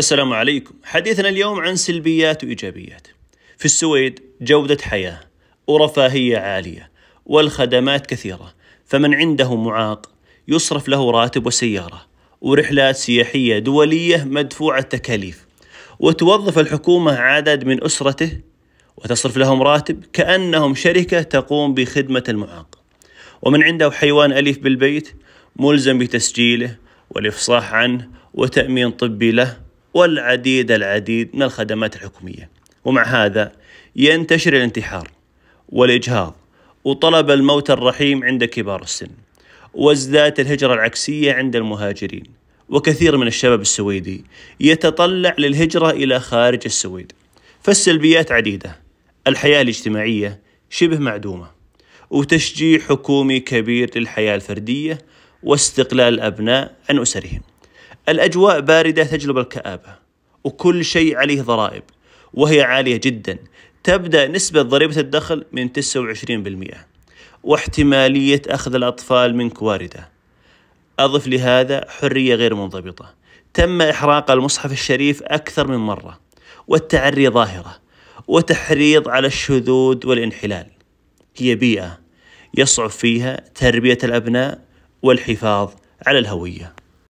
السلام عليكم حديثنا اليوم عن سلبيات وإيجابيات في السويد جودة حياة ورفاهية عالية والخدمات كثيرة فمن عنده معاق يصرف له راتب وسيارة ورحلات سياحية دولية مدفوعة التكاليف وتوظف الحكومة عدد من أسرته وتصرف لهم راتب كأنهم شركة تقوم بخدمة المعاق ومن عنده حيوان أليف بالبيت ملزم بتسجيله والإفصاح عنه وتأمين طبي له والعديد العديد من الخدمات الحكومية ومع هذا ينتشر الانتحار والإجهاض وطلب الموت الرحيم عند كبار السن وازدادت الهجرة العكسية عند المهاجرين وكثير من الشباب السويدي يتطلع للهجرة إلى خارج السويد فالسلبيات عديدة الحياة الاجتماعية شبه معدومة وتشجيع حكومي كبير للحياة الفردية واستقلال الأبناء عن أسرهم الأجواء باردة تجلب الكآبة وكل شيء عليه ضرائب وهي عالية جدا تبدأ نسبة ضريبة الدخل من 29% واحتمالية أخذ الأطفال منك واردة أضف لهذا حرية غير منضبطة تم إحراق المصحف الشريف أكثر من مرة والتعري ظاهرة وتحريض على الشذوذ والانحلال هي بيئة يصعب فيها تربية الأبناء والحفاظ على الهوية